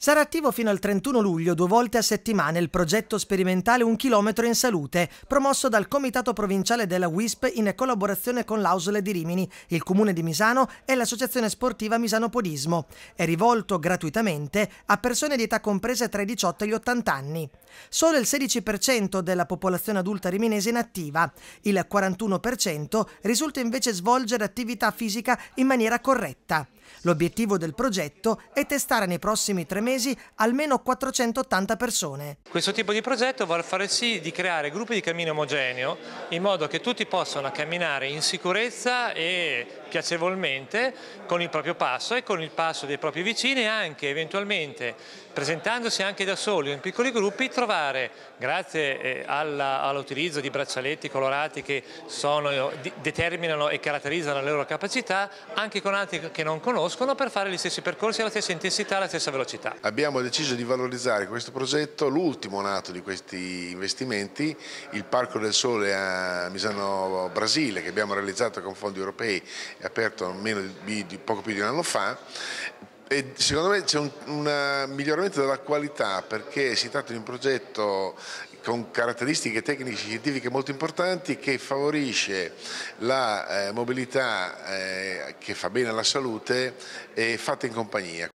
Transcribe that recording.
Sarà attivo fino al 31 luglio due volte a settimana il progetto sperimentale Un chilometro in salute, promosso dal Comitato Provinciale della WISP in collaborazione con l'Ausole di Rimini, il Comune di Misano e l'Associazione Sportiva Misano Podismo. È rivolto gratuitamente a persone di età comprese tra i 18 e gli 80 anni. Solo il 16% della popolazione adulta riminese è inattiva, il 41% risulta invece svolgere attività fisica in maniera corretta. L'obiettivo del progetto è testare nei prossimi tre mesi mesi almeno 480 persone. Questo tipo di progetto vuole fare sì di creare gruppi di cammino omogeneo in modo che tutti possano camminare in sicurezza e piacevolmente con il proprio passo e con il passo dei propri vicini e anche eventualmente presentandosi anche da soli o in piccoli gruppi trovare grazie eh, all'utilizzo di braccialetti colorati che sono, determinano e caratterizzano la loro capacità anche con altri che non conoscono per fare gli stessi percorsi alla stessa intensità, e alla stessa velocità abbiamo deciso di valorizzare questo progetto, l'ultimo nato di questi investimenti, il Parco del Sole a Misano Brasile che abbiamo realizzato con fondi europei e aperto di, di, poco più di un anno fa. E secondo me c'è un, un miglioramento della qualità perché si tratta di un progetto con caratteristiche tecniche e scientifiche molto importanti che favorisce la eh, mobilità eh, che fa bene alla salute e fatta in compagnia.